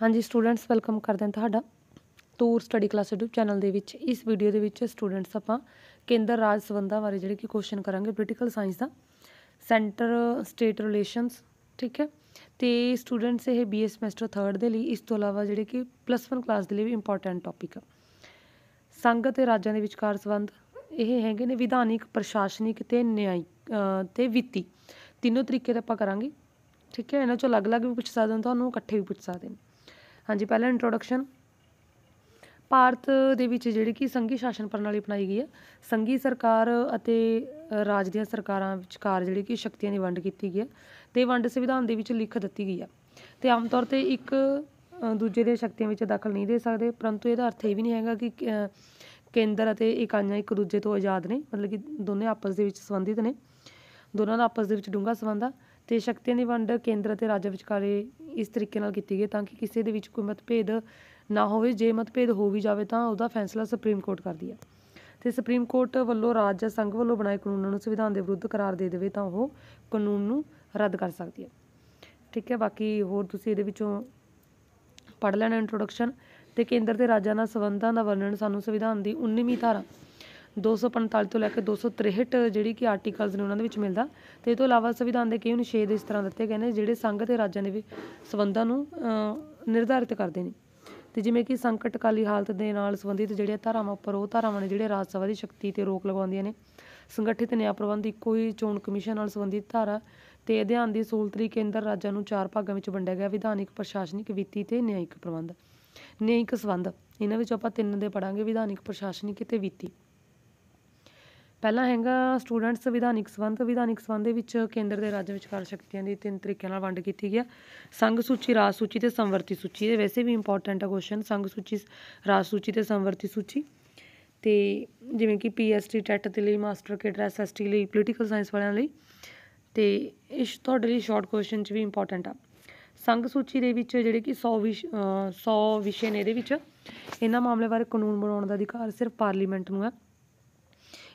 ਹਾਂਜੀ students welcome ਕਰਦੇ ਹਾਂ ਤੁਹਾਡਾ ਤੂਰ ਸਟੱਡੀ ਕਲਾਸ YouTube ਚੈਨਲ ਦੇ ਵਿੱਚ ਇਸ ਵੀਡੀਓ ਦੇ ਵਿੱਚ ਸਟੂਡੈਂਟਸ ਆਪਾਂ ਕੇਂਦਰ ਰਾਜ ਸਬੰਧਾਂ ਬਾਰੇ ਜਿਹੜੇ ਕਿ ਕੁਐਸਚਨ ਕਰਾਂਗੇ ਪੋਲੀਟੀਕਲ ਸਾਇੰਸ ਦਾ ਸੈਂਟਰ ਸਟੇਟ ਰਿਲੇਸ਼ਨਸ ਠੀਕ ਹੈ ਤੇ ਸਟੂਡੈਂਟਸ ਇਹ ਬੀਏ ਸਮੈਸਟਰ 3rd ਦੇ ਲਈ ਇਸ ਤੋਂ ਇਲਾਵਾ ਜਿਹੜੇ ਕਿ ਪਲੱਸ 1 ਕਲਾਸ ਦੇ ਲਈ ਵੀ ਇੰਪੋਰਟੈਂਟ ਟੌਪਿਕ ਆ ਸੰਘ ਅਤੇ ਰਾਜਾਂ ਦੇ ਵਿਚਕਾਰ ਸਬੰਧ ਇਹ ਹੈਗੇ ਨੇ ਵਿਧਾਨਿਕ ਪ੍ਰਸ਼ਾਸਨਿਕ ਤੇ ਨਿਆਇਕ ਤੇ ਵਿੱਤੀ ਤਿੰਨੋਂ ਤਰੀਕੇ ਦਾ ਆਪਾਂ ਕਰਾਂਗੇ ਠੀਕ ਹੈ ਇਹਨਾਂ ਚੋਂ ਅਲੱਗ-ਅਲੱਗ ਵੀ ਪੁੱਛ ਸਕਦੇ ਹੋ ਤੁਹਾਨੂੰ ਇਕੱਠੇ ਵੀ ਪੁੱਛ ਸਕਦੇ ਨੇ ਹਾਂਜੀ ਪਹਿਲਾ ਇੰਟਰੋਡਕਸ਼ਨ ਭਾਰਤ ਦੇ ਵਿੱਚ ਜਿਹੜੀ ਕਿ ਸੰਘੀ ਸ਼ਾਸਨ ਪ੍ਰਣਾਲੀ ਅਪਣਾਈ ਗਈ ਹੈ ਸੰਘੀ ਸਰਕਾਰ ਅਤੇ ਰਾਜ ਦੀਆਂ ਸਰਕਾਰਾਂ ਵਿਚਕਾਰ ਜਿਹੜੀ ਕਿ ਸ਼ਕਤੀਆਂ ਦੀ ਵੰਡ ਕੀਤੀ ਗਈ ਹੈ ਤੇ ਵੰਡ ਸੰਵਿਧਾਨ ਦੇ ਵਿੱਚ ਲਿਖ ਦਿੱਤੀ ਗਈ ਹੈ ਤੇ ਆਮ ਤੌਰ ਤੇ ਇੱਕ ਦੂਜੇ ਦੇ ਸ਼ਕਤੀਆਂ ਵਿੱਚ ਦਖਲ ਨਹੀਂ ਦੇ ਸਕਦੇ ਪਰੰਤੂ ਇਹਦਾ ਅਰਥ ਇਹ ਵੀ ਨਹੀਂ ਹੈਗਾ ਕਿ ਕੇਂਦਰ ਅਤੇ ਇਕਾਈਆਂ ਇੱਕ ਦੂਜੇ ਤੋਂ ਆਜ਼ਾਦ ਨੇ ਮਤਲਬ ਕਿ ਦੋਨੇ ਆਪਸ ਦੇ ਵਿੱਚ ਸੰਬੰਧਿਤ ਨੇ ਦੋਨਾਂ ਦਾ ਆਪਸ ਦੇ ਵਿੱਚ ਡੂੰਘਾ ਸੰਬੰਧ ਆ ਤੇ ਸ਼ਕਤੀਆਂ ਦੀ ਵੰਡ ਕੇਂਦਰ ਤੇ ਰਾਜ ਵਿਚਕਾਰੇ ਇਸ ਤਰੀਕੇ ਨਾਲ ਕੀਤੀ ਗਈ ਤਾਂ ਕਿ ਕਿਸੇ ਦੇ ਵਿੱਚ ਕੋਈ ਮਤਭੇਦ ਨਾ ਹੋਵੇ ਜੇ ਮਤਭੇਦ ਹੋ ਵੀ ਜਾਵੇ ਤਾਂ ਉਹਦਾ ਫੈਸਲਾ ਸੁਪਰੀਮ ਕੋਰਟ ਕਰਦੀ ਹੈ ਤੇ ਸੁਪਰੀਮ ਕੋਰਟ ਵੱਲੋਂ ਰਾਜ ਜਾਂ ਸੰਘ ਵੱਲੋਂ ਬਣਾਏ ਕਾਨੂੰਨਾਂ ਨੂੰ ਸੰਵਿਧਾਨ ਦੇ ਵਿਰੁੱਧ ਕਰਾਰ ਦੇ ਦੇਵੇ ਤਾਂ ਉਹ ਕਾਨੂੰਨ ਨੂੰ ਰੱਦ ਕਰ ਸਕਦੀ ਹੈ ਠੀਕ ਹੈ ਬਾਕੀ ਹੋਰ ਤੁਸੀਂ ਇਹਦੇ ਵਿੱਚੋਂ ਪੜ੍ਹ ਲੈਣਾ ਇੰਟਰੋਡਕਸ਼ਨ ਤੇ ਕੇਂਦਰ ਤੇ ਰਾਜਾਂ ਨਾਲ ਸੰਬੰਧਾਂ ਦਾ ਵਰਣਨ ਸਾਨੂੰ ਸੰਵਿਧਾਨ ਦੀ 19ਵੀਂ ਧਾਰਾ 245 ਤੋਂ ਲੈ ਕੇ 263 ਜਿਹੜੀ ਕਿ ਆਰਟੀਕਲਸ ਨੇ ਉਹਨਾਂ ਦੇ ਵਿੱਚ ਮਿਲਦਾ ਤੇ ਇਹ ਤੋਂ ਇਲਾਵਾ ਸੰਵਿਧਾਨ ਦੇ ਕਈ ਅਨੁਛੇਦ ਇਸ ਤਰ੍ਹਾਂ ਦਿੱਤੇ ਗਏ ਨੇ ਜਿਹੜੇ ਸੰਘ ਤੇ ਰਾਜਾਂ ਦੇ ਵੀ ਸਬੰਧਾਂ ਨੂੰ ਨਿਰਧਾਰਿਤ ਕਰਦੇ ਨੇ ਤੇ ਜਿਵੇਂ ਕਿ ਸੰਕਟਕਾਲੀ ਹਾਲਤ ਦੇ ਨਾਲ ਸੰਬੰਧਿਤ ਜਿਹੜੀਆਂ ਧਾਰਾਵਾਂ ਉੱਪਰ ਉਹ ਧਾਰਾਵਾਂ ਨੇ ਜਿਹੜੇ ਰਾਜ ਸਭਾ ਦੀ ਸ਼ਕਤੀ ਤੇ ਰੋਕ ਲਗਾਉਂਦੀਆਂ ਨੇ ਸੰਗਠਿਤ ਨਿਆਂ ਪ੍ਰਬੰਧ ਇੱਕੋ ਹੀ ਚੋਣ ਕਮਿਸ਼ਨ ਨਾਲ ਸੰਬੰਧਿਤ ਧਾਰਾ ਤੇ ਅਧਿਐਨ ਦੀ ਸੂਲਤਰੀ ਕੇਂਦਰ ਰਾਜਾਂ ਨੂੰ ਚਾਰ ਭਾਗਾਂ ਵਿੱਚ ਵੰਡਿਆ ਗਿਆ ਵਿਧਾਨਿਕ ਪ੍ਰਸ਼ਾਸਨਿਕ ਵਿੱਤੀ ਤੇ ਨਿਆਂਇਕ ਪ੍ਰਬੰਧ ਨਿਆਂਇਕ ਸੰਬੰਧ ਇਹਨਾਂ ਵਿੱਚ ਆਪਾਂ ਤਿੰਨ ਦੇ ਪੜਾਂਗੇ ਵਿਧਾਨਿਕ ਪ੍ਰਸ਼ਾਸਨਿਕ ਤੇ ਵਿੱਤੀ ਪਹਿਲਾ ਹੈਗਾ ਸਟੂਡੈਂਟਸ ਵਿਧਾਨਿਕ ਸੰਬੰਧ ਵਿਧਾਨਿਕ ਸੰਬੰਧ ਦੇ ਵਿੱਚ ਕੇਂਦਰ ਦੇ ਰਾਜ ਵਿਚਕਾਰ ਸ਼ਕਤੀਆਂ ਦੀ ਤਿੰਨ ਤਰੀਕਿਆਂ ਨਾਲ ਵੰਡ ਕੀਤੀ ਗਈ ਹੈ ਸੰਘ ਸੂਚੀ ਰਾਜ ਸੂਚੀ ਤੇ ਸੰਵਰਤੀ ਸੂਚੀ ਇਹ ਵੈਸੇ ਵੀ ਇੰਪੋਰਟੈਂਟ ਹੈ ਕੁਐਸਚਨ ਸੰਘ ਸੂਚੀ ਰਾਜ ਸੂਚੀ ਤੇ ਸੰਵਰਤੀ ਸੂਚੀ ਤੇ ਜਿਵੇਂ ਕਿ ਪੀਐਸਟੀ ਟੈਟ ਦੇ ਲਈ ਮਾਸਟਰ ਕੇਡਰ ਐਸਐਸਟੀ ਲਈ ਪੋਲੀਟੀਕਲ ਸਾਇੰਸ ਵਾਲਿਆਂ ਲਈ ਤੇ ਇਹ ਤੁਹਾਡੇ ਲਈ ਸ਼ਾਰਟ ਕੁਐਸਚਨ ਚ ਵੀ ਇੰਪੋਰਟੈਂਟ ਆ ਸੰਘ ਸੂਚੀ ਦੇ ਵਿੱਚ ਜਿਹੜੇ ਕਿ 100 ਵਿਸ਼ 100 ਵਿਸ਼ੇ ਨੇ ਇਹਦੇ ਵਿੱਚ ਇਹਨਾਂ ਮਾਮਲੇ ਬਾਰੇ ਕਾਨੂੰਨ ਬਣਾਉਣ ਦਾ ਅਧਿਕਾਰ ਸਿਰਫ ਪਾਰਲੀਮੈਂਟ ਨੂੰ ਹੈ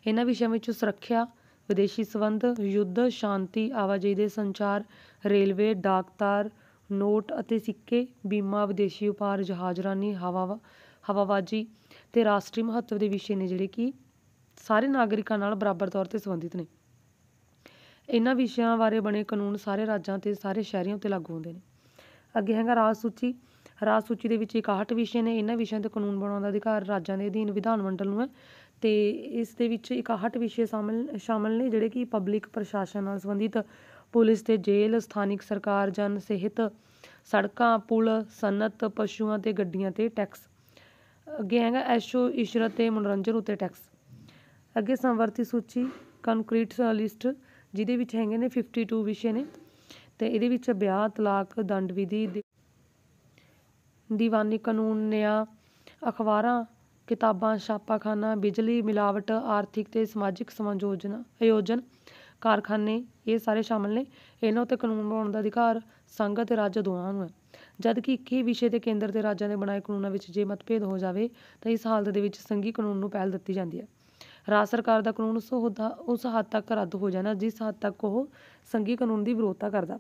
ਇਹਨਾਂ ਵਿਸ਼ਿਆਂ ਵਿੱਚ ਸੁਰੱਖਿਆ ਵਿਦੇਸ਼ੀ ਸੰਬੰਧ ਯੁੱਧ ਸ਼ਾਂਤੀ ਆਵਾਜਾਈ ਦੇ ਸੰਚਾਰ ਰੇਲਵੇ ਡਾਕ ਤਾਰ ਨੋਟ ਅਤੇ ਸਿੱਕੇ ਬੀਮਾ ਵਿਦੇਸ਼ੀ ਵਪਾਰ ਜਹਾਜ਼ਰਾਨੀ ਹਵਾ ਹਵਾਵਾਜੀ ਤੇ ਰਾਸ਼ਟਰੀ ਮਹੱਤਵ ਦੇ ਵਿਸ਼ੇ ਨੇ ਜਿਹੜੇ ਕਿ ਸਾਰੇ ਨਾਗਰਿਕਾਂ ਨਾਲ ਬਰਾਬਰ ਤੌਰ ਤੇ ਸੰਬੰਧਿਤ ਨੇ ਇਹਨਾਂ ਵਿਸ਼ਿਆਂ ਬਾਰੇ ਬਣੇ ਕਾਨੂੰਨ ਸਾਰੇ ਰਾਜਾਂ ਤੇ ਸਾਰੇ ਸ਼ਹਿਰੀਆਂ ਤੇ ਲਾਗੂ ਹੁੰਦੇ ਨੇ ਅੱਗੇ ਹੈਗਾ ਰਾਜ ਸੂਚੀ ਰਾਜ ਸੂਚੀ ਦੇ ਵਿੱਚ 61 ਵਿਸ਼ੇ ਨੇ ਇਹਨਾਂ ਵਿਸ਼ਿਆਂ ਤੇ ਕਾਨੂੰਨ ਬਣਾਉਣ ਦਾ ਅਧਿਕਾਰ ਰਾਜਾਂ ਦੇ ਅਧੀਨ ਵਿਧਾਨ ਮੰਡਲ ਨੂੰ ਹੈ ਤੇ ਇਸ ਦੇ ਵਿੱਚ 61 ਵਿਸ਼ੇ ਸ਼ਾਮਲ ਸ਼ਾਮਲ ਨੇ ਜਿਹੜੇ ਕਿ ਪਬਲਿਕ ਪ੍ਰਸ਼ਾਸਨ ਨਾਲ ਸੰਬੰਧਿਤ ਪੁਲਿਸ ਤੇ ਜੇਲ੍ਹ ਸਥਾਨਿਕ ਸਰਕਾਰ ਜਨ ਸਿਹਤ ਸੜਕਾਂ ਪੁਲ ਸਨਤ ਪਸ਼ੂਆਂ ਤੇ ਗੱਡੀਆਂ 'ਤੇ ਟੈਕਸ ਅੱਗੇ ਹੈਗਾ ਐਸ਼ੋ ਇਸ਼ਰਤ ਤੇ ਮਨੋਰੰਜਨ ਉਤੇ ਟੈਕਸ ਅੱਗੇ ਸੰਵਰਤੀ ਸੂਚੀ ਕੰਕਰੀਟ ਲਿਸਟ ਜਿਹਦੇ ਵਿੱਚ ਹੈਗੇ ਨੇ 52 ਵਿਸ਼ੇ ਨੇ ਤੇ ਇਹਦੇ ਵਿੱਚ ਵਿਆਹ ਤਲਾਕ ਦੰਡ ਵਿਧੀ ਦੀਵਾਨੀ ਕਾਨੂੰਨ ਨਿਆ ਅਖਬਾਰਾਂ ਕਿਤਾਬਾਂ ਛਾਪਾਖਾਨਾ ਬਿਜਲੀ ਮਿਲਾਵਟ ਆਰਥਿਕ ਤੇ ਸਮਾਜਿਕ ਸਮਾਜੋਜਨ ਆਯੋਜਨ ਕਾਰਖਾਨੇ ਇਹ ਸਾਰੇ ਸ਼ਾਮਲ ਨੇ ਇਹਨਾਂ ਉਤੇ ਕਾਨੂੰਨ ਬਣਾਉਣ ਦਾ ਅਧਿਕਾਰ ਸੰਘ ਅਤੇ ਰਾਜ ਦੋਵਾਂ ਨੂੰ ਹੈ ਜਦ ਕਿ ਇੱਕ ਹੀ ਵਿਸ਼ੇ ਤੇ ਕੇਂਦਰ ਤੇ ਰਾਜਾਂ ਦੇ ਬਣਾਏ ਕਾਨੂੰਨਾਂ ਵਿੱਚ ਜੇ ਮਤਭੇਦ ਹੋ ਜਾਵੇ ਤਾਂ ਇਸ ਹਾਲਤ ਦੇ ਵਿੱਚ ਸੰਘੀ ਕਾਨੂੰਨ ਨੂੰ ਪਹਿਲ ਦਿੱਤੀ ਜਾਂਦੀ ਹੈ ਰਾਜ ਸਰਕਾਰ ਦਾ ਕਾਨੂੰਨ ਉਸ ਹੱਦ ਉਸ ਹੱਦ ਤੱਕ ਰੱਦ ਹੋ ਜਾਣਾ ਜਿਸ ਹੱਦ ਤੱਕ ਉਹ ਸੰਘੀ ਕਾਨੂੰਨ ਦੀ ਵਿਰੋਧਤਾ ਕਰਦਾ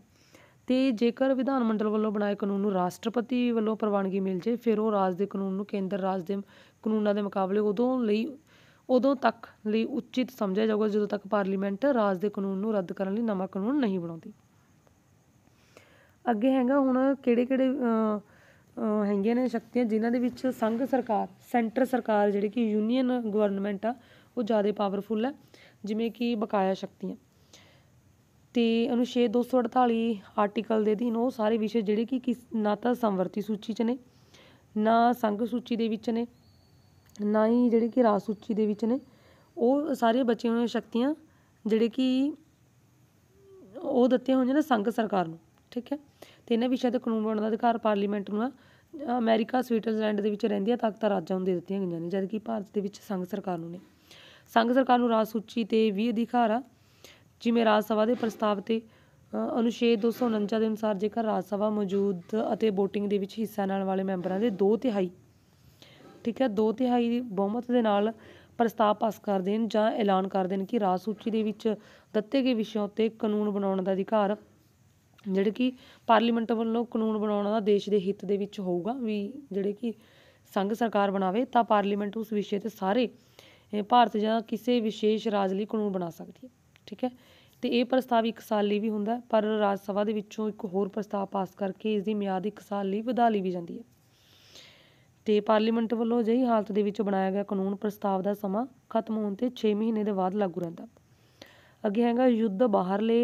ਤੇ ਜੇਕਰ ਵਿਧਾਨ ਮੰਡਲ ਵੱਲੋਂ ਬਣਾਏ ਕਾਨੂੰਨ ਨੂੰ ਰਾਸ਼ਟਰਪਤੀ ਵੱਲੋਂ ਪ੍ਰਵਾਨਗੀ ਮਿਲ ਜੇ ਫਿਰ ਉਹ ਰਾਜ ਦੇ ਕਾਨੂੰਨ ਨੂੰ ਕੇਂਦਰ ਰਾਜ ਦੇ ਕਾਨੂੰਨਾਂ ਦੇ ਮੁਕਾਬਲੇ ਉਦੋਂ ਲਈ ਉਦੋਂ ਤੱਕ ਲਈ ਉਚਿਤ ਸਮਝਿਆ ਜਾਊਗਾ ਜਦੋਂ ਤੱਕ ਪਾਰਲੀਮੈਂਟ ਰਾਜ ਦੇ ਕਾਨੂੰਨ ਨੂੰ ਰੱਦ ਕਰਨ ਲਈ ਨਵਾਂ ਕਾਨੂੰਨ ਨਹੀਂ ਬਣਾਉਂਦੀ ਅੱਗੇ ਹੈਗਾ ਹੁਣ ਕਿਹੜੇ-ਕਿਹੜੇ ਹੈਂਗੇ ਨੇ ਸ਼ਕਤੀਆਂ ਜਿਨ੍ਹਾਂ ਦੇ ਵਿੱਚ ਸੰਘ ਸਰਕਾਰ ਸੈਂਟਰ ਸਰਕਾਰ ਜਿਹੜੀ ਕਿ ਯੂਨੀਅਨ ਗਵਰਨਮੈਂਟ ਆ ਉਹ ਜ਼ਿਆਦਾ ਪਾਵਰਫੁਲ ਹੈ ਜਿਵੇਂ ਕਿ ਬਕਾਇਆ ਸ਼ਕਤੀਆਂ ਤੇ ਅਨੁਛੇਦ 248 ਆਰਟੀਕਲ ਦੇ ਅਧੀਨ ਉਹ ਸਾਰੇ ਵਿਸ਼ੇ ਜਿਹੜੇ ਕਿ ਨਾ ਤਾਂ ਸੰਵਰਤੀ ਸੂਚੀ 'ਚ ਨੇ ਨਾ ਸੰਘ ਸੂਚੀ ਦੇ ਵਿੱਚ ਨੇ ਨਾ ਹੀ ਜਿਹੜੇ ਕਿ ਰਾਜ ਸੂਚੀ ਦੇ ਵਿੱਚ ਨੇ ਉਹ ਸਾਰੇ ਬਚੇ ਹੋਏ ਸ਼ਕਤੀਆਂ ਜਿਹੜੇ ਕਿ ਉਹ ਦਿੱਤੇ ਹੋਏ ਨੇ ਸੰਘ ਸਰਕਾਰ ਨੂੰ ਠੀਕ ਹੈ ਤੇ ਇਹਨਾਂ ਵਿਸ਼ੇ ਤੇ ਕਾਨੂੰਨ ਬਣਾਉਣ ਦਾ ਅਧਿਕਾਰ ਪਾਰਲੀਮੈਂਟ ਨੂੰ ਆ ਅਮਰੀਕਾ ਸਵਿਟਜ਼ਰਲੈਂਡ ਦੇ ਵਿੱਚ ਰਹਿੰਦੀਆਂ ਤਾਕਤ ਰਾਜਾਂ ਨੂੰ ਦੇ ਦਿੱਤੀਆਂ ਗਈਆਂ ਨੇ ਜਦਕਿ ਭਾਰਤ ਦੇ ਵਿੱਚ ਸੰਘ ਸਰਕਾਰ ਨੂੰ ਨੇ ਸੰਘ ਸਰਕਾਰ ਨੂੰ ਰਾਜ ਸੂਚੀ ਤੇ ਵੀ ਅਧਿਕਾਰ ਆ ਜਿਵੇਂ ਰਾਜ ਸਭਾ ਦੇ ਪ੍ਰਸਤਾਵ ਤੇ ਅਨੁਛੇਦ 249 ਦੇ ਅਨੁਸਾਰ ਜੇਕਰ ਰਾਜ ਸਭਾ ਮੌਜੂਦ ਅਤੇ VOTING ਦੇ ਵਿੱਚ ਹਿੱਸਾ ਲੈਣ ਵਾਲੇ ਮੈਂਬਰਾਂ ਦੇ 2 ਤਿਹਾਈ ਠੀਕ ਹੈ 2 ਤਿਹਾਈ ਬਹੁਮਤ ਦੇ ਨਾਲ ਪ੍ਰਸਤਾਵ ਪਾਸ ਕਰ ਦੇਣ ਜਾਂ ਐਲਾਨ ਕਰ ਦੇਣ ਕਿ ਰਾਜ ਸੂਚੀ ਦੇ ਵਿੱਚ ਦਿੱਤੇ ਗਏ ਵਿਸ਼ਿਆਂ ਉੱਤੇ ਕਾਨੂੰਨ ਬਣਾਉਣ ਦਾ ਅਧਿਕਾਰ ਜਿਹੜੇ ਕਿ ਪਾਰਲੀਮੈਂਟ ਵੱਲੋਂ ਕਾਨੂੰਨ ਬਣਾਉਣ ਦਾ ਦੇਸ਼ ਦੇ ਹਿੱਤ ਦੇ ਵਿੱਚ ਹੋਊਗਾ ਵੀ ਜਿਹੜੇ ਕਿ ਸੰਘ ਸਰਕਾਰ ਬਣਾਵੇ ਤਾਂ ਪਾਰਲੀਮੈਂਟ ਉਸ ਵਿਸ਼ੇ ਤੇ ਸਾਰੇ ਭਾਰਤ ਜਾਂ ਕਿਸੇ ਵਿਸ਼ੇਸ਼ ਰਾਜ ਲਈ ਕਾਨੂੰਨ ਬਣਾ ਸਕਦੀ ਹੈ ਠੀਕ ਹੈ ਤੇ ਇਹ ਪ੍ਰਸਤਾਵ 1 ਸਾਲ ਲਈ ਵੀ ਹੁੰਦਾ ਪਰ ਰਾਜ ਸਭਾ ਦੇ ਵਿੱਚੋਂ ਇੱਕ ਹੋਰ ਪ੍ਰਸਤਾਵ ਪਾਸ ਕਰਕੇ ਇਸ ਦੀ ਮਿਆਦ 1 ਸਾਲ ਲਈ ਵਧਾ ਲਈ ਵੀ ਜਾਂਦੀ ਹੈ ਤੇ ਪਾਰਲੀਮੈਂਟ ਵੱਲੋਂ ਅਜਿਹੀ ਹਾਲਤ ਦੇ ਵਿੱਚ ਬਣਾਇਆ ਗਿਆ ਕਾਨੂੰਨ ਪ੍ਰਸਤਾਵ ਦਾ ਸਮਾਂ ਖਤਮ ਹੋਣ ਤੇ 6 ਮਹੀਨੇ ਦੇ ਬਾਅਦ ਲਾਗੂ ਰਹਿੰਦਾ ਅੱਗੇ ਹੈਗਾ ਯੁੱਧ ਬਾਹਰਲੇ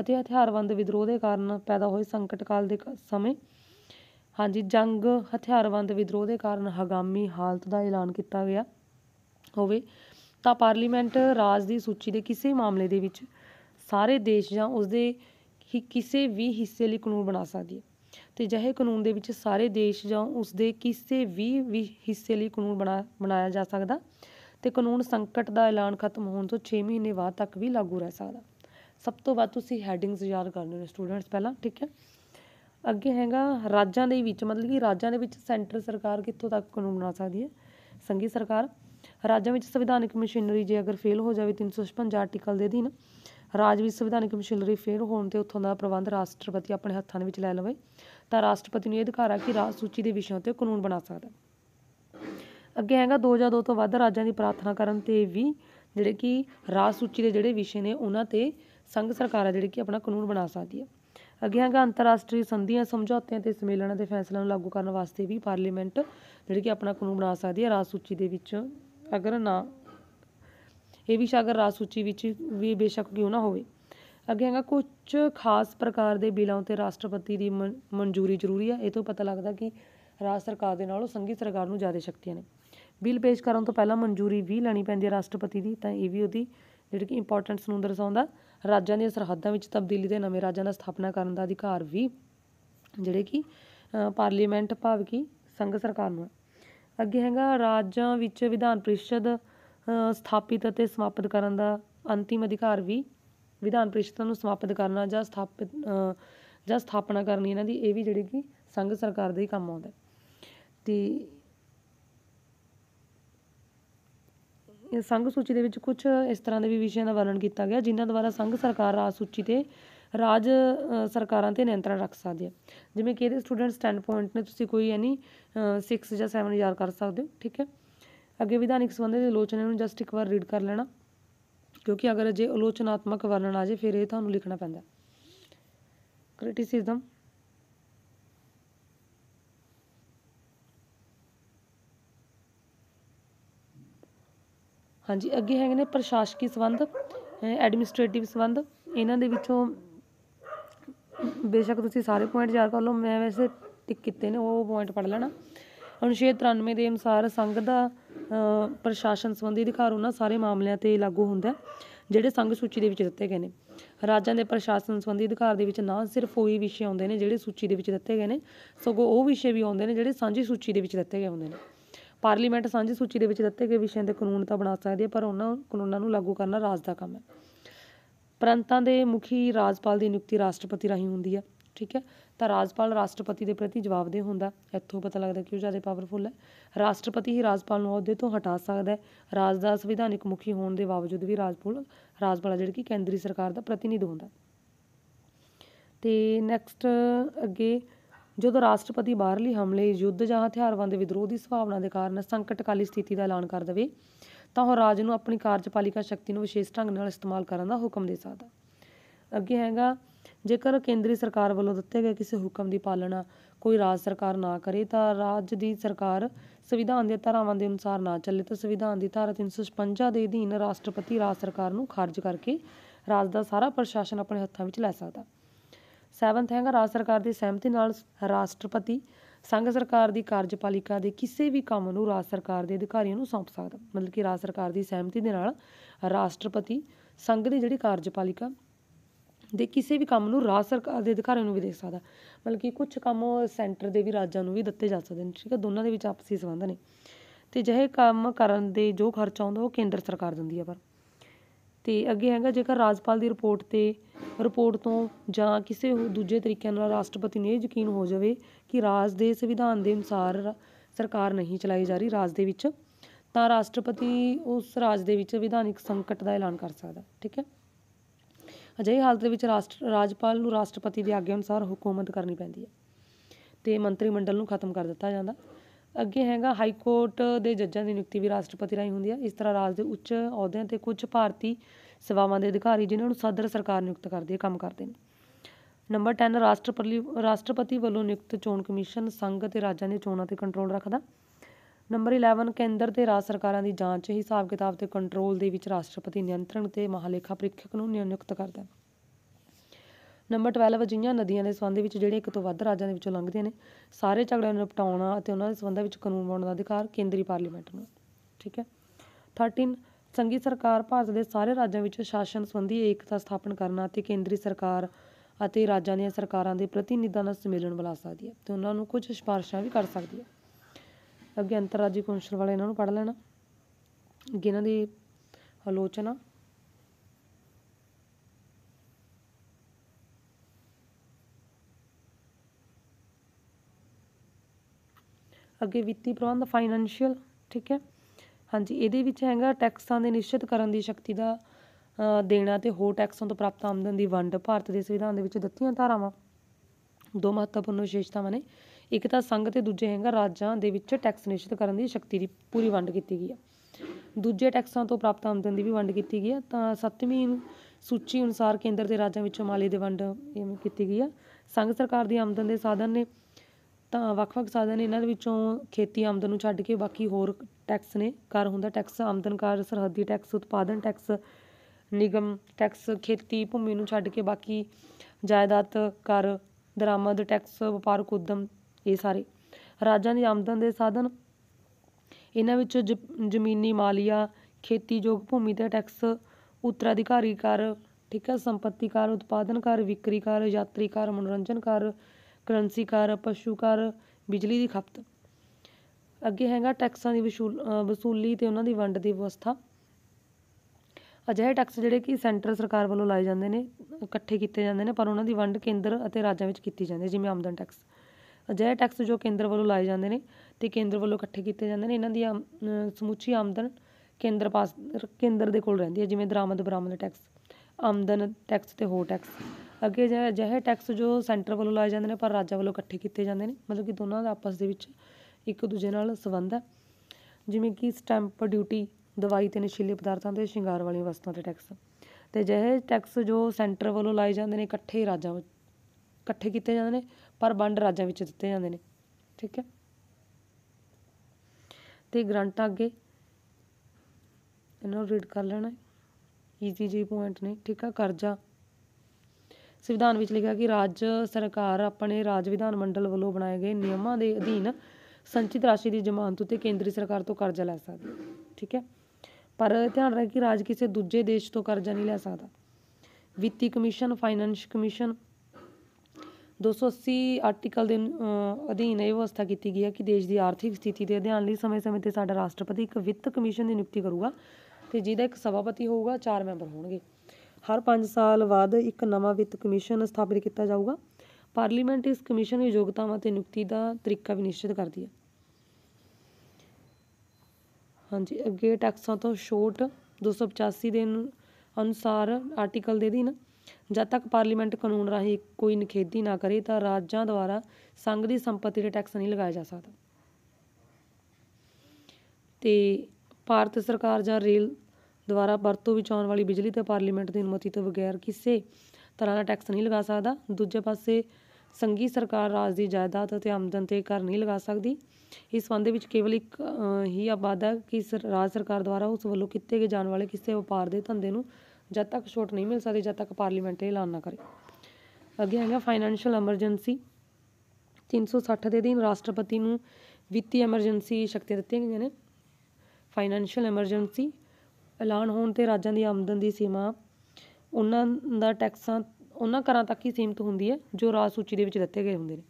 ਅਤੇ ਹਥਿਆਰਬੰਦ ਵਿਦਰੋਹ ਦੇ ਕਾਰਨ ਪੈਦਾ ਹੋਏ ਸੰਕਟ ਕਾਲ ਦੇ ਸਮੇਂ ਹਾਂਜੀ ਜੰਗ ਹਥਿਆਰਬੰਦ ਵਿਦਰੋਹ ਦੇ ਕਾਰਨ ਹਗਾਮੀ ਹਾਲਤ ਦਾ ਐਲਾਨ ਕੀਤਾ ਗਿਆ ਹੋਵੇ ਤਾਂ ਪਾਰਲੀਮੈਂਟ ਰਾਜ ਦੀ ਸੂਚੀ ਦੇ ਕਿਸੇ ਮਾਮਲੇ ਦੇ ਵਿੱਚ ਸਾਰੇ ਦੇਸ਼ ਜਾਂ ਉਸ ਦੇ ਕਿਸੇ ਵੀ ਹਿੱਸੇ ਲਈ ਕਾਨੂੰਨ ਬਣਾ ਸਕਦੀ ਹੈ ਤੇ ਜਿਹੇ ਕਾਨੂੰਨ ਦੇ ਵਿੱਚ ਸਾਰੇ ਦੇਸ਼ ਜਾਂ ਉਸ ਦੇ ਕਿਸੇ ਵੀ ਹਿੱਸੇ ਲਈ ਕਾਨੂੰਨ ਬਣਾਇਆ ਜਾ ਸਕਦਾ ਤੇ ਕਾਨੂੰਨ ਸੰਕਟ ਦਾ ਐਲਾਨ ਖਤਮ ਹੋਣ ਤੋਂ 6 ਮਹੀਨੇ ਬਾਅਦ ਤੱਕ ਵੀ ਲਾਗੂ ਰਹਿ ਸਕਦਾ ਸਭ ਤੋਂ ਵੱਧ ਤੁਸੀਂ ਹੈਡਿੰਗਸ ਯਾਦ ਕਰਨੇ ਨੇ ਸਟੂਡੈਂਟਸ ਪਹਿਲਾਂ ਠੀਕ ਹੈ ਅੱਗੇ ਹੈਗਾ ਰਾਜਾਂ ਦੇ ਵਿੱਚ ਮਤਲਬ ਕਿ ਰਾਜਾਂ ਦੇ ਵਿੱਚ ਸੈਂਟਰ ਸਰਕਾਰ ਕਿੱਥੋਂ ਤੱਕ ਕਾਨੂੰਨ ਬਣਾ ਸਕਦੀ ਹੈ ਸੰਘੀ ਸਰਕਾਰ ਰਾਜਾਂ ਵਿੱਚ ਸੰਵਿਧਾਨਿਕ ਮਸ਼ੀਨਰੀ ਜੇ ਅਗਰ ਫੇਲ ਹੋ ਜਾਵੇ 356 ਆਰਟੀਕਲ ਦੇ ਅਧੀਨ ਰਾਜ ਵਿੱਚ ਸੰਵਿਧਾਨਿਕ ਮਸ਼ੀਨਰੀ ਫੇਲ ਹੋਣ ਤੇ ਉੱਥੋਂ ਦਾ ਪ੍ਰਬੰਧ ਰਾਸ਼ਟਰਪਤੀ ਆਪਣੇ ਹੱਥਾਂ ਦੇ ਵਿੱਚ ਲੈ ਲਵੇ ਤਾਂ ਰਾਸ਼ਟਰਪਤੀ ਨੂੰ ਇਹ ਅਧਿਕਾਰ ਆ ਕਿ ਰਾਜ ਸੂਚੀ ਦੇ ਵਿਸ਼ਿਆਂ ਤੇ ਕਾਨੂੰਨ ਬਣਾ ਸਕਦਾ ਅੱਗੇ ਹੈਗਾ 2 ਜਾਂ 2 ਤੋਂ ਵੱਧ ਰਾਜਾਂ ਦੀ ਪ੍ਰਾਰਥਨਾ ਕਰਨ ਤੇ ਵੀ ਜਿਹੜੇ ਕਿ ਰਾਜ ਸੂਚੀ ਦੇ ਜਿਹੜੇ ਵਿਸ਼ੇ ਨੇ ਉਹਨਾਂ ਤੇ ਸੰਘ ਸਰਕਾਰ ਹੈ ਜਿਹੜੀ ਕਿ ਆਪਣਾ ਕਾਨੂੰਨ ਬਣਾ ਸਕਦੀ ਹੈ ਅੱਗੇ ਹੈਗਾ ਅੰਤਰਰਾਸ਼ਟਰੀ ਸੰਧੀਆਂ ਸਮਝੌਤਿਆਂ ਤੇ ਸਮੇਲਨਾਂ ਦੇ ਫੈਸਲਿਆਂ ਨੂੰ ਲਾਗੂ ਕਰਨ ਵਾਸਤੇ ਵੀ ਪਾਰਲੀਮੈਂਟ ਜਿਹੜੀ ਕਿ ਆਪਣਾ ਕਾਨੂੰਨ ਬਣਾ ਸਕਦੀ ਹੈ ਰਾਜ ਸੂਚੀ ਦੇ ਵਿੱਚ ਅਗਰ ਨਾ ਇਹ ਵੀ ਸ਼ਾਗਰ ਰਾਜ ਸੂਚੀ ਵਿੱਚ ਵੀ ਬੇਸ਼ੱਕ ਕਿਉਂ ਨਾ ਹੋਵੇ ਅੱਗੇ ਹੈਗਾ ਕੁਝ ਖਾਸ ਪ੍ਰਕਾਰ ਦੇ ਬਿਲਾਂ ਉਤੇ ਰਾਸ਼ਟਰਪਤੀ ਦੀ ਮਨਜ਼ੂਰੀ ਜ਼ਰੂਰੀ ਹੈ ਇਹ ਤੋਂ ਪਤਾ ਲੱਗਦਾ ਕਿ ਰਾਜ ਸਰਕਾਰ ਦੇ ਨਾਲੋਂ ਸੰਘੀ ਸਰਕਾਰ ਨੂੰ ਜ਼ਿਆਦਾ ਸ਼ਕਤੀਆਂ ਨੇ ਬਿੱਲ ਪੇਸ਼ ਕਰਨ ਤੋਂ ਪਹਿਲਾਂ ਮਨਜ਼ੂਰੀ ਵੀ ਲੈਣੀ ਪੈਂਦੀ ਹੈ ਰਾਸ਼ਟਰਪਤੀ ਦੀ ਤਾਂ ਇਹ ਵੀ ਉਹਦੀ ਜਿਹੜੀ ਕਿ ਇੰਪੋਰਟੈਂਸ ਨੂੰ ਦਰਸਾਉਂਦਾ ਰਾਜਾਂ ਦੀਆਂ ਸਰਹੱਦਾਂ ਵਿੱਚ ਤਬਦੀਲੀ ਦੇ ਨਵੇਂ ਰਾਜਾਂ ਦਾ ਸਥਾਪਨਾ ਕਰਨ ਦਾ ਅਧਿਕਾਰ ਵੀ ਜਿਹੜੇ ਕਿ ਪਾਰਲੀਮੈਂਟ ਭਾਵ ਕਿ ਸੰਘ ਸਰਕਾਰ ਨੂੰ ਹੈ ਅੱਗੇ ਹੈਗਾ ਰਾਜਾਂ ਵਿੱਚ ਵਿਧਾਨ ਪ੍ਰੀਸ਼ਦ ਸਥਾਪਿਤ ਅਤੇ ਸਮਾਪਤ ਕਰਨ ਦਾ ਅੰਤਿਮ ਅਧਿਕਾਰ ਵੀ ਵਿਧਾਨ ਪ੍ਰੀਸ਼ਦ ਨੂੰ ਸਮਾਪਤ ਕਰਨਾ ਜਾਂ ਸਥਾਪਿਤ ਜਾਂ ਸਥਾਪਨਾ ਕਰਨੀ ਇਹਨਾਂ ਦੀ ਇਹ ਵੀ ਜਿਹੜੀ ਕਿ ਸੰਘ ਸਰਕਾਰ ਦੇ ਕੰਮ ਆਉਂਦਾ ਤੇ ਸੰਘ ਸੂਚੀ ਦੇ ਵਿੱਚ ਕੁਝ ਇਸ ਤਰ੍ਹਾਂ ਦੇ ਵੀ ਵਿਸ਼ਿਆਂ ਦਾ ਵਰਣਨ ਕੀਤਾ ਗਿਆ ਜਿਨ੍ਹਾਂ ਦੁਆਰਾ ਸੰਘ ਸਰਕਾਰ ਰਾਜ ਸੂਚੀ ਤੇ ਰਾਜ ਸਰਕਾਰਾਂ ਤੇ ਨਿਯੰਤਰਣ ਰੱਖ ਸਕਦੇ ਆ ਜਿਵੇਂ ਕਿ ਇਹਦੇ ਸਟੂਡੈਂਟਸ 10 ਪੁਆਇੰਟ ਨੇ ਤੁਸੀਂ ਕੋਈ ਯਾਨੀ 6 ਜਾਂ 7 ਯਾਦ ਕਰ ਸਕਦੇ ਹੋ ਠੀਕ ਹੈ ਅੱਗੇ ਵਿਧਾਨਿਕ ਸੰਬੰਧ ਦੇ ਆਲੋਚਨਾ ਨੂੰ ਜਸਟ ਇੱਕ ਵਾਰ ਰੀਡ ਕਰ ਲੈਣਾ ਕਿਉਂਕਿ ਅਗਰ ਜੇ ਆਲੋਚਨਾਤਮਕ ਵਰਣਨ ਆ ਜੇ ਫਿਰ ਇਹ ਤੁਹਾਨੂੰ ਲਿਖਣਾ ਪੈਂਦਾ ਕ੍ਰਿਟਿਸਿਜ਼ਮ ਹਾਂਜੀ ਅੱਗੇ ਹੈਗੇ ਨੇ ਪ੍ਰਸ਼ਾਸਕੀ ਸੰਬੰਧ ਐਡਮਿਨਿਸਟ੍ਰੇਟਿਵ ਸੰਬੰਧ ਇਹਨਾਂ ਦੇ ਵਿੱਚੋਂ ਬੇਸ਼ੱਕ ਤੁਸੀਂ ਸਾਰੇ ਪੁਆਇੰਟ ਯਾਦ ਕਰ ਲਓ ਮੈਂ ਵੈਸੇ ਟਿਕ ਕੀਤੇ ਨੇ ਉਹ ਪੁਆਇੰਟ ਪੜ ਲੈਣਾ ਅਨੁਛੇਦ 93 ਦੇ ਅਨੁਸਾਰ ਸੰਘ ਦਾ ਪ੍ਰਸ਼ਾਸਨ ਸੰਬੰਧੀ ਅਧਿਕਾਰ ਉਹਨਾਂ ਸਾਰੇ ਮਾਮਲਿਆਂ ਤੇ ਲਾਗੂ ਹੁੰਦਾ ਜਿਹੜੇ ਸੰਘ ਸੂਚੀ ਦੇ ਵਿੱਚ ਦਿੱਤੇ ਗਏ ਨੇ ਰਾਜਾਂ ਦੇ ਪ੍ਰਸ਼ਾਸਨ ਸੰਬੰਧੀ ਅਧਿਕਾਰ ਦੇ ਵਿੱਚ ਨਾ ਸਿਰਫ ਉਹੀ ਵਿਸ਼ੇ ਆਉਂਦੇ ਨੇ ਜਿਹੜੇ ਸੂਚੀ ਦੇ ਵਿੱਚ ਦਿੱਤੇ ਗਏ ਨੇ ਸਗੋਂ ਉਹ ਵਿਸ਼ੇ ਵੀ ਆਉਂਦੇ ਨੇ ਜਿਹੜੇ ਸਾਂਝੀ ਸੂਚੀ ਦੇ ਵਿੱਚ ਦਿੱਤੇ ਗਏ ਹੁੰਦੇ ਨੇ ਪਾਰਲੀਮੈਂਟ ਸਾਂਝੀ ਸੂਚੀ ਦੇ ਵਿੱਚ ਦਿੱਤੇ ਗਏ ਵਿਸ਼ਿਆਂ ਦੇ ਕਾਨੂੰਨ ਤਾਂ ਬਣਾ ਸਕਦੀ ਹੈ ਪਰ ਉਹਨਾਂ ਕਾਨੂੰਨਾਂ ਨੂੰ ਲਾਗੂ ਕਰਨਾ ਰਾਜ ਦਾ ਕੰਮ ਹੈ ਪ੍ਰਾਂਤਾਂ ਦੇ ਮੁਖੀ ਰਾਜਪਾਲ ਦੀ ਨਿਯੁਕਤੀ ਰਾਸ਼ਟਰਪਤੀ ਰਾਹੀਂ ਹੁੰਦੀ ਹੈ ਠੀਕ ਹੈ ਤਾਂ ਰਾਜਪਾਲ ਰਾਸ਼ਟਰਪਤੀ ਦੇ ਪ੍ਰਤੀ ਜਵਾਬਦੇਹ ਹੁੰਦਾ ਇੱਥੋਂ ਪਤਾ ਲੱਗਦਾ ਕਿ ਉਹ ਜ਼ਿਆਦਾ ਪਾਵਰਫੁਲ ਹੈ ਰਾਸ਼ਟਰਪਤੀ ਹੀ ਰਾਜਪਾਲ ਨੂੰ ਅਹੁਦੇ ਤੋਂ ਹਟਾ ਸਕਦਾ ਹੈ ਰਾਜ ਦਾ ਸੰਵਿਧਾਨਿਕ ਮੁਖੀ ਹੋਣ ਦੇ ਬਾਵਜੂਦ ਵੀ ਰਾਜਪਾਲ ਰਾਜਪਾਲ ਜਿਹੜੀ ਕਿ ਕੇਂਦਰੀ ਸਰਕਾਰ ਦਾ ਪ੍ਰਤੀਨਿਧ ਹੁੰਦਾ ਤੇ ਨੈਕਸਟ ਅੱਗੇ ਜਦੋਂ ਰਾਸ਼ਟਰਪਤੀ ਬਾਹਰਲੀ ਹਮਲੇ ਯੁੱਧ ਜਾਂ ਹਥਿਆਰਬੰਦ ਵਿਦਰੋਹ ਦੀ ਸੰਭਾਵਨਾ ਦੇ ਕਾਰਨ ਸੰਕਟਕਾਲੀ ਸਥਿਤੀ ਦਾ ਐਲਾਨ ਕਰ ਦਵੇ ਤਾਂ ਉਹ ਰਾਜ ਨੂੰ ਆਪਣੀ ਕਾਰਜਪਾਲਿਕਾ ਸ਼ਕਤੀ ਨੂੰ ਵਿਸ਼ੇਸ਼ ਢੰਗ ਨਾਲ ਇਸਤੇਮਾਲ ਕਰਨ ਦਾ ਹੁਕਮ ਦੇ ਸਕਦਾ ਅੱਗੇ ਹੈਗਾ ਜੇਕਰ ਕੇਂਦਰੀ ਸਰਕਾਰ ਵੱਲੋਂ ਦਿੱਤੇ ਗਏ ਕਿਸੇ ਹੁਕਮ ਦੀ ਪਾਲਣਾ ਕੋਈ ਰਾਜ ਸਰਕਾਰ ਨਾ ਕਰੇ ਤਾਂ ਰਾਜ ਦੀ ਸਰਕਾਰ ਸੰਵਿਧਾਨ ਦੀਆਂ ਧਾਰਾਵਾਂ ਦੇ ਅਨੁਸਾਰ ਨਾ ਚੱਲੇ ਤਾਂ ਸੰਵਿਧਾਨ ਦੀ ਧਾਰਾ 356 ਦੇ ਅਧੀਨ ਰਾਸ਼ਟਰਪਤੀ ਰਾਜ ਸਰਕਾਰ ਨੂੰ ਖਾਰਜ ਕਰਕੇ ਰਾਜ ਦਾ ਸਾਰਾ ਪ੍ਰਸ਼ਾਸਨ ਆਪਣੇ ਹੱਥਾਂ ਵਿੱਚ ਲੈ ਸਕਦਾ 7th ਹੈਗਾ ਰਾਜ ਸਰਕਾਰ ਦੀ ਸਹਿਮਤੀ ਨਾਲ ਰਾਸ਼ਟਰਪਤੀ ਸੰਘ ਸਰਕਾਰ ਦੀ ਕਾਰਜਪਾਲਿਕਾ ਦੇ ਕਿਸੇ ਵੀ ਕੰਮ ਨੂੰ ਰਾਜ ਸਰਕਾਰ ਦੇ ਅਧਿਕਾਰੀਆਂ ਨੂੰ ਸੌਂਪ ਸਕਦਾ ਮਤਲਬ ਕਿ ਰਾਜ ਸਰਕਾਰ ਦੀ ਸਹਿਮਤੀ ਦੇ ਨਾਲ ਰਾਸ਼ਟਰਪਤੀ ਸੰਘ ਦੀ ਜਿਹੜੀ ਕਾਰਜਪਾਲਿਕਾ ਦੇ ਕਿਸੇ ਵੀ ਕੰਮ ਨੂੰ ਰਾਜ ਸਰਕਾਰ ਦੇ ਅਧਿਕਾਰੀਆਂ ਨੂੰ ਵੀ ਦੇ ਸਕਦਾ ਮਤਲਬ ਕਿ ਕੁਝ ਕੰਮ ਸੈਂਟਰ ਦੇ ਵੀ ਰਾਜਾਂ ਨੂੰ ਵੀ ਦਿੱਤੇ ਜਾ ਸਕਦੇ ਨੇ ਠੀਕ ਹੈ ਦੋਨਾਂ ਦੇ ਵਿੱਚ ਆਪਸੀ ਸੰਬੰਧ ਨੇ ਤੇ ਜਿਹੇ ਕੰਮ ਕਰਨ ਦੇ ਜੋ ਖਰਚਾ ਆਉਂਦਾ ਉਹ ਕੇਂਦਰ ਸਰਕਾਰ ਦਿੰਦੀ ਹੈ ਪਰ ਤੇ ਅੱਗੇ ਹੈਗਾ ਜੇਕਰ ਰਾਜਪਾਲ ਦੀ ਰਿਪੋਰਟ ਤੇ ਰਿਪੋਰਟ ਤੋਂ ਜਾਂ ਕਿਸੇ ਦੂਜੇ ਤਰੀਕੇ ਨਾਲ ਰਾਸ਼ਟਰਪਤੀ ਨੂੰ ਇਹ ਯਕੀਨ ਹੋ ਜਾਵੇ ਕਿ ਰਾਜ ਦੇ ਸੰਵਿਧਾਨ ਦੇ ਅਨੁਸਾਰ ਸਰਕਾਰ ਨਹੀਂ ਚਲਾਈ ਜਾ ਰਹੀ ਰਾਜ ਦੇ ਵਿੱਚ ਤਾਂ ਰਾਸ਼ਟਰਪਤੀ ਉਸ ਰਾਜ ਦੇ ਵਿੱਚ ਵਿਧਾਨਿਕ ਸੰਕਟ ਦਾ ਐਲਾਨ ਕਰ ਸਕਦਾ ਠੀਕ ਹੈ ਅਜਿਹੀ ਹਾਲਤ ਦੇ ਵਿੱਚ ਰਾਸ਼ਟਰ ਰਾਜਪਾਲ ਨੂੰ ਰਾਸ਼ਟਰਪਤੀ ਦੀ ਆਗਿਆ ਅਨੁਸਾਰ ਹਕੂਮਤ ਕਰਨੀ ਪੈਂਦੀ ਹੈ ਤੇ ਮੰਤਰੀ ਮੰਡਲ ਨੂੰ ਖਤਮ ਕਰ ਦਿੱਤਾ ਜਾਂਦਾ ਅੱਗੇ ਹੈਗਾ ਹਾਈ ਕੋਰਟ ਦੇ ਜੱਜਾਂ ਦੀ ਨਿਯੁਕਤੀ ਵੀ ਰਾਸ਼ਟਰਪਤੀ ਰਾਹੀਂ ਹੁੰਦੀ ਹੈ ਇਸ ਤਰ੍ਹਾਂ ਰਾਜ ਦੇ ਉੱਚ ਅਹੁਦਿਆਂ ਤੇ ਕੁਝ ਭਾਰਤੀ ਸਵਾਵਾਂ ਦੇ ਅਧਿਕਾਰੀ ਜਿਨ੍ਹਾਂ ਨੂੰ ਸਦਰ ਸਰਕਾਰ ਨਿਯੁਕਤ ਕਰਦੀ ਹੈ ਕੰਮ ਕਰਦੇ ਨੇ ਨੰਬਰ 10 ਰਾਸ਼ਟਰਪਤੀ ਰਾਸ਼ਟਰਪਤੀ ਵੱਲੋਂ ਨਿਯੁਕਤ ਚੋਣ ਕਮਿਸ਼ਨ ਸੰਘ ਅਤੇ ਰਾਜਾਂ ਦੀਆਂ ਚੋਣਾਂ ਤੇ ਕੰਟਰੋਲ ਰੱਖਦਾ ਨੰਬਰ 11 ਕੇਂਦਰ ਤੇ ਰਾਜ ਸਰਕਾਰਾਂ ਦੀ ਜਾਂਚ ਹਿਸਾਬ ਕਿਤਾਬ ਤੇ ਕੰਟਰੋਲ ਦੇ ਵਿੱਚ ਰਾਸ਼ਟਰਪਤੀ ਨਿਯੰਤਰਣ ਤੇ ਮਹਾਲੇਖਾ ਪ੍ਰੀਖਿਅਕ ਨੂੰ ਨਿਯੁਕਤ ਕਰਦਾ ਨੰਬਰ 12 ਅਜਿਹੀਆਂ ਨਦੀਆਂ ਦੇ ਸਬੰਧ ਵਿੱਚ ਜਿਹੜੇ ਇੱਕ ਤੋਂ ਵੱਧ ਰਾਜਾਂ ਦੇ ਵਿੱਚੋਂ ਲੰਘਦੀਆਂ ਨੇ ਸਾਰੇ ਝਗੜਿਆਂ ਨੂੰ ਨਿਪਟਾਉਣਾ ਅਤੇ ਉਹਨਾਂ ਦੇ ਸਬੰਧਾਂ ਵਿੱਚ ਕਾਨੂੰਨ ਬਣਾਉਣ ਦਾ ਅਧਿਕਾਰ ਕੇਂਦਰੀ ਪਾਰਲੀਮੈਂਟ ਨੂੰ ਠੀਕ ਹੈ 13 ਸੰਘੀ ਸਰਕਾਰ ਭਾਰਤ ਦੇ ਸਾਰੇ ਰਾਜਾਂ ਵਿੱਚ ਸ਼ਾਸਨ ਸੰਬੰਧੀ ਏਕਤਾ ਸਥਾਪਨ ਕਰਨਾ ਅਤੇ ਕੇਂਦਰੀ ਸਰਕਾਰ ਅਤੇ ਰਾਜਾਂ ਦੀਆਂ ਸਰਕਾਰਾਂ ਦੇ ਪ੍ਰਤੀਨਿਧਾਂ ਦਾ ਸੰਮੇਲਨ ਬੁਲਾ ਸਕਦੀ ਹੈ ਤੇ ਉਹਨਾਂ ਨੂੰ ਕੁਝ ਸਿਫਾਰਿਸ਼ਾਂ ਵੀ ਕਰ ਸਕਦੀ ਹੈ ਅੱਗੇ ਅੰਤਰਰਾਜੀ ਕੌਂਸਲ ਵਾਲੇ ਇਹਨਾਂ ਨੂੰ ਪੜ੍ਹ ਲੈਣਾ ਅੱਗੇ ਇਹਨਾਂ ਦੀ ਆਲੋਚਨਾ ਅੱਗੇ ਵਿੱਤੀ ਪ੍ਰਬੰਧ ਫਾਈਨੈਂਸ਼ੀਅਲ ਠੀਕ ਹੈ ਹਾਂਜੀ ਇਹਦੇ ਵਿੱਚ ਹੈਗਾ ਟੈਕਸਾਂ ਦੇ ਨਿਸ਼ਚਿਤ ਕਰਨ ਦੀ ਸ਼ਕਤੀ ਦਾ ਦੇਣਾ ਤੇ ਹੋਰ ਟੈਕਸਾਂ ਤੋਂ ਪ੍ਰਾਪਤ ਆਮਦਨ ਦੀ ਵੰਡ ਭਾਰਤ ਦੇ ਸੰਵਿਧਾਨ ਦੇ ਵਿੱਚ ਦਿੱਤੀਆਂ ਧਾਰਾਵਾਂ ਦੋ ਮਹੱਤਵਪੂਰਨ ਵਿਸ਼ੇਸ਼ਤਾਵਾਂ ਨੇ ਇੱਕ ਤਾਂ ਸੰਘ ਤੇ ਦੂਜੇ ਹੈਗਾ ਰਾਜਾਂ ਦੇ ਵਿੱਚ ਟੈਕਸ ਨਿਸ਼ਚਿਤ ਕਰਨ ਦੀ ਸ਼ਕਤੀ ਦੀ ਪੂਰੀ ਵੰਡ ਕੀਤੀ ਗਈ ਹੈ ਦੂਜੇ ਟੈਕਸਾਂ ਤੋਂ ਪ੍ਰਾਪਤ ਆਮਦਨ ਦੀ ਵੀ ਵੰਡ ਕੀਤੀ ਗਈ ਹੈ ਤਾਂ ਸੱਤਵੀਂ ਸੂਚੀ ਅਨੁਸਾਰ ਕੇਂਦਰ ਤੇ ਰਾਜਾਂ ਵਿੱਚੋਂ ਮਾਲੀ ਦੇ ਵੰਡ ਕੀਤੀ ਗਈ ਹੈ ਸੰਘ ਸਰਕਾਰ ਦੀ ਆਮਦਨ ਦੇ ਸਾਧਨ ਨੇ ਤਾਂ ਵੱਖ-ਵੱਖ ਸਾਧਨ ਇਹਨਾਂ ਦੇ ਵਿੱਚੋਂ ਖੇਤੀ ਆਮਦਨ ਨੂੰ ਛੱਡ ਕੇ ਬਾਕੀ ਹੋਰ ਟੈਕਸ ਨੇ ਕਰ ਹੁੰਦਾ ਟੈਕਸ ਆਮਦਨ ਕਰ ਸਰਹੱਦੀ ਟੈਕਸ ਉਤਪਾਦਨ ਟੈਕਸ ਨਿਗਮ ਟੈਕਸ ਖੇਤੀ ਭੂਮੀ ਨੂੰ ਛੱਡ ਕੇ ਬਾਕੀ ਜਾਇਦਾਦ ਕਰ ਦਰਾਮਦ ਟੈਕਸ ਵਪਾਰਕ ਉਦਮ ਇਹ ਸਾਰੇ ਰਾਜਾਂ ਦੀ ਆਮਦਨ ਦੇ ਸਾਧਨ ਇਹਨਾਂ ਵਿੱਚ ਜ਼ਮੀਨੀ ਮਾਲੀਆ ਖੇਤੀਯੋਗ ਭੂਮੀ ਦਾ ਟੈਕਸ ਉਤਰਾਧਿਕਾਰੀ ਕਰ ਠੀਕ ਹੈ ਸੰਪਤੀ ਕਰ ਉਤਪਾਦਨ ਕਰ ਵਿਕਰੀ ਕਰ ਯਾਤਰੀ ਕਰ ਮਨੋਰੰਜਨ ਕਰ ਕਰੰਸੀ ਕਰ ਪਸ਼ੂ ਕਰ ਬਿਜਲੀ ਦੀ ਖਪਤ ਅੱਗੇ ਹੈਗਾ ਟੈਕਸਾਂ ਦੀ ਵਸੂਲੀ ਤੇ ਉਹਨਾਂ ਦੀ ਵੰਡ ਦੀ ਵਿਵਸਥਾ ਅਜਿਹੇ ਟੈਕਸ ਜਿਹੜੇ ਕਿ ਸੈਂਟਰ ਸਰਕਾਰ ਵੱਲੋਂ ਲਾਏ ਜਾਂਦੇ ਨੇ ਇਕੱਠੇ ਕੀਤੇ ਜਾਂਦੇ ਨੇ ਪਰ ਉਹਨਾਂ ਦੀ ਵੰਡ ਕੇਂਦਰ ਅਤੇ ਰਾਜਾਂ ਵਿੱਚ ਕੀਤੀ ਜਾਂਦੀ ਹੈ ਜਿਵੇਂ ਆਮਦਨ ਟੈਕਸ ਅਜਿਹੇ ਟੈਕਸ ਜੋ ਕੇਂਦਰ ਵੱਲੋਂ ਲਾਏ ਜਾਂਦੇ ਨੇ ਤੇ ਕੇਂਦਰ ਵੱਲੋਂ ਇਕੱਠੇ ਕੀਤੇ ਜਾਂਦੇ ਨੇ ਇਹਨਾਂ ਦੀ ਸਮੁੱਚੀ ਆਮਦਨ ਕੇਂਦਰ ਪਾਸ ਕੇਂਦਰ ਦੇ ਕੋਲ ਰਹਿੰਦੀ ਹੈ ਜਿਵੇਂ ਦਰਾਮਦ ਬਰਾਮਦ ਟੈਕਸ ਆਮਦਨ ਟੈਕਸ ਤੇ ਹੋਰ ਟੈਕਸ ਅੱਗੇ ਜਿਹੜਾ ਅਜਿਹੇ ਟੈਕਸ ਜੋ ਸੈਂਟਰ ਵੱਲੋਂ ਲਾਏ ਜਾਂਦੇ ਨੇ ਪਰ ਰਾਜਾਂ ਵੱਲੋਂ ਇਕੱਠੇ ਕੀਤੇ ਜਾਂਦੇ ਨੇ ਮਤਲਬ ਕਿ ਦੋਨਾਂ ਦਾ ਆਪਸ ਦੇ ਵਿੱਚ ਇੱਕ ਦੂਜੇ ਨਾਲ ਸਬੰਧ ਹੈ ਜਿਵੇਂ ਕਿ ਸਟੈਂਪ ਡਿਊਟੀ ਦਵਾਈ ਤੇ ਨਸ਼ੀਲੇ ਪਦਾਰਥਾਂ ਤੇ ਸ਼ਿੰਗਾਰ ਵਾਲੀਆਂ ਵਸਤਾਂ ਤੇ ਟੈਕਸ ਤੇ ਜਿਹੜੇ ਟੈਕਸ ਜੋ ਸੈਂਟਰ ਵੱਲੋਂ ਲਾਏ ਜਾਂਦੇ ਨੇ ਇਕੱਠੇ ਰਾਜਾਂ ਇਕੱਠੇ ਕੀਤੇ ਜਾਂਦੇ ਨੇ ਪਰ ਵੰਡ ਰਾਜਾਂ ਵਿੱਚ ਦਿੱਤੇ ਜਾਂਦੇ ਨੇ ਠੀਕ ਹੈ ਤੇ ਗ੍ਰਾਂਟਾਂ ਅੱਗੇ ਇਹਨਾਂ ਨੂੰ ਰੀਡ ਕਰ ਲੈਣਾ ਈਜ਼ੀ ਜੀ ਪੁਆਇੰਟ ਨੇ ਠੀਕ ਆ ਕਰਜ਼ਾ ਸੰਵਿਧਾਨ ਵਿੱਚ ਲਿਖਿਆ ਕਿ ਰਾਜ ਸਰਕਾਰ ਆਪਣੇ ਰਾਜ ਵਿਧਾਨ ਮੰਡਲ ਵੱਲੋਂ ਬਣਾਏ ਗਏ ਨਿਯਮਾਂ ਦੇ ਅਧੀਨ ਸੰਚਿਤ ਰਾਸ਼ੀ ਦੀ ਜ਼ਮਾਨਤ ਉਤੇ ਕੇਂਦਰੀ ਸਰਕਾਰ ਤੋਂ ਕਰਜ਼ਾ ਲੈ ਸਕਦੀ ਠੀਕ ਹੈ ਪਰ ਧਿਆਨ ਰੱਖ ਕਿ ਰਾਜ ਕਿਸੇ ਦੂਜੇ ਦੇਸ਼ ਤੋਂ ਕਰਜ਼ਾ ਨਹੀਂ ਲੈ ਸਕਦਾ ਵਿੱਤੀ ਕਮਿਸ਼ਨ ਫਾਈਨੈਂਸ ਕਮਿਸ਼ਨ 280 ਆਰਟੀਕਲ ਦੇ ਅਧੀਨ ਇਹ ਵਿਵਸਥਾ ਕੀਤੀ ਗਈ ਹੈ ਕਿ ਦੇਸ਼ ਦੀ ਆਰਥਿਕ ਸਥਿਤੀ ਦੇ ਅਧਿਐਨ ਲਈ ਸਮੇਂ-ਸਮੇਂ ਤੇ ਸਾਡਾ ਰਾਸ਼ਟਰਪਤੀ ਇੱਕ ਵਿੱਤ ਕਮਿਸ਼ਨ ਦੀ ਨਿਯੁਕਤੀ ਕਰੂਗਾ ਤੇ ਜਿਹਦਾ ਇੱਕ ਸਭਾਪਤੀ ਹੋਊਗਾ ਚਾਰ ਮੈਂਬਰ ਹੋਣਗੇ ਹਰ 5 ਸਾਲ ਬਾਅਦ ਇੱਕ ਨਵਾਂ ਵਿੱਤ ਕਮਿਸ਼ਨ ਸਥਾਪਿਤ ਕੀਤਾ ਜਾਊਗਾ ਪਾਰਲੀਮੈਂਟ ਇਸ ਕਮਿਸ਼ਨ ਦੀ ਯੋਗਤਾਵਾਂ ਤੇ ਨਿਯੁਕਤੀ ਦਾ ਤਰੀਕਾ ਵੀ ਨਿਸ਼ਚਿਤ ਕਰਦੀ ਹੈ ਹਾਂਜੀ ਅੱਗੇ ਟੈਕਸਾਂ ਤੋਂ ਛੋਟ 285 ਦੇ ਅਨੁਸਾਰ ਆਰਟੀਕਲ ਦੇ ਨਾ ਜਦ ਤੱਕ ਪਾਰਲੀਮੈਂਟ ਕਾਨੂੰਨ ਰਾਹੀਂ ਕੋਈ ਨਿਖੇਧੀ ਨਾ ਕਰੇ ਤਾਂ ਰਾਜਾਂ ਦੁਆਰਾ ਸੰਘ ਦੀ ਸੰਪਤੀ 'ਤੇ ਟੈਕਸ ਨਹੀਂ ਲਗਾਇਆ ਜਾ ਸਕਦਾ ਤੇ ਭਾਰਤ ਸਰਕਾਰ ਜਾਂ ਰੇਲ ਦੁਆਰਾ ਵਰਤੋਂ ਵਿੱਚ ਆਉਣ ਵਾਲੀ ਬਿਜਲੀ ਤੇ ਪਾਰਲੀਮੈਂਟ ਦੀ ਅਨੁਮਤੀ ਤੋਂ ਬਗੈਰ ਕਿਸੇ ਤਰ੍ਹਾਂ ਦਾ ਟੈਕਸ ਨਹੀਂ ਲਗਾ ਸਕਦਾ ਦੂਜੇ ਪਾਸੇ ਸੰਗੀ ਸਰਕਾਰ ਰਾਜ ਦੀ ਜਾਇਦਾਦ ਅਤੇ ਆਮਦਨ ਤੇ ਕਰ ਨਹੀਂ ਲਗਾ ਸਕਦੀ ਇਸ ਸੰਬੰਧ ਵਿੱਚ ਕੇਵਲ ਇੱਕ ਹੀ ਆਵਾਦ ਹੈ ਕਿ ਰਾਜ ਸਰਕਾਰ ਦੁਆਰਾ ਉਸ ਵੱਲੋਂ ਕੀਤੇ ਗਏ ਜਾਣ ਵਾਲੇ ਕਿਸੇ ਵਪਾਰ ਦੇ ਧੰਦੇ ਨੂੰ ਜਦ ਤੱਕ ਛੋਟ ਨਹੀਂ ਮਿਲ ਸਕਦੀ ਜਦ ਤੱਕ ਪਾਰਲੀਮੈਂਟ ਇਹ ਐਲਾਨ ਨਾ ਕਰੇ ਅੱਗੇ ਹੈਗਾ ਫਾਈਨੈਂਸ਼ੀਅਲ ਐਮਰਜੈਂਸੀ 360 ਦੇ ਦਿਨ ਰਾਸ਼ਟਰਪਤੀ ਨੂੰ ਵਿੱਤੀ ਐਮਰਜੈਂਸੀ ਸ਼ਕਤੀ ਦਿੱਤੀਆਂ ਗਈਆਂ ਨੇ ਫਾਈਨੈਂਸ਼ੀਅਲ ਐਮਰਜੈਂਸੀ ਐਲਾਨ ਹੋਣ ਤੇ ਰਾਜਾਂ ਦੀ ਆਮਦਨ ਦੀ ਸੀਮਾ ਉਹਨਾਂ ਦਾ ਟੈਕਸਾਂ ਉਹਨਾਂ ਘਰਾਂ ਤੱਕ ਹੀ ਸੀਮਤ ਹੁੰਦੀ ਹੈ ਜੋ ਰਾਜ ਸੂਚੀ ਦੇ ਵਿੱਚ ਦਿੱਤੇ ਗਏ ਹੁੰਦੇ ਨੇ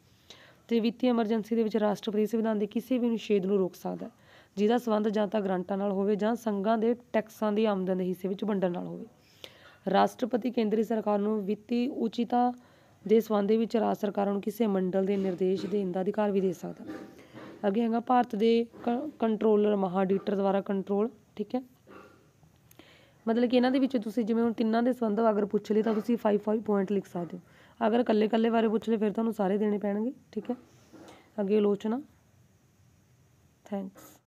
ਤੇ ਵਿੱਤੀ ਐਮਰਜੈਂਸੀ ਦੇ ਵਿੱਚ ਰਾਸ਼ਟਰਪਤੀ ਸੰਵਿਧਾਨ ਦੇ ਕਿਸੇ ਵੀ ਅਨੁਛੇਦ ਨੂੰ ਰੋਕ ਸਕਦਾ ਜਿਹਦਾ ਸਬੰਧ ਜਾਂ ਤਾਂ ਗ੍ਰਾਂਟਾਂ ਨਾਲ ਹੋਵੇ ਜਾਂ ਸੰਘਾਂ ਦੇ ਟੈਕਸਾਂ ਦੀ ਆਮਦਨ ਦੇ ਹਿੱਸੇ ਵਿੱਚ ਵੰਡਣ ਨਾਲ ਹੋਵੇ ਰਾਸ਼ਟਰਪਤੀ ਕੇਂਦਰੀ ਸਰਕਾਰ ਨੂੰ ਵਿੱਤੀ ਉਚਿਤਾ ਦੇ ਸਬੰਧ ਦੇ ਵਿੱਚ ਰਾਜ ਸਰਕਾਰਾਂ ਨੂੰ ਕਿਸੇ ਮੰਡਲ ਦੇ ਨਿਰਦੇਸ਼ ਦੇ ਇੰਦਾ ਅਧਿਕਾਰ ਵੀ ਦੇ ਸਕਦਾ ਅੱਗੇ ਹੈਗਾ ਭਾਰਤ ਦੇ ਕੰਟਰੋਲਰ ਮਹਾਡੀਟਰ ਦੁਆਰਾ ਕੰਟਰੋਲ ਠੀਕ ਹੈ ਮਤਲਬ ਕਿ ਇਹਨਾਂ ਦੇ ਵਿੱਚ ਤੁਸੀਂ ਜਿਵੇਂ ਹੁਣ ਤਿੰਨਾਂ ਦੇ ਸੰਬੰਧ ਅਗਰ ਪੁੱਛ ਲਈ ਤਾਂ ਤੁਸੀਂ 5 5 ਪੁਆਇੰਟ ਲਿਖ ਸਕਦੇ ਹੋ ਅਗਰ ਇਕੱਲੇ ਇਕੱਲੇ ਬਾਰੇ ਪੁੱਛ ਲੈ ਫਿਰ ਤੁਹਾਨੂੰ ਸਾਰੇ ਦੇਣੇ ਪੈਣਗੇ ਠੀਕ ਹੈ ਅੱਗੇ ਆਲੋਚਨਾ ਥੈਂਕਸ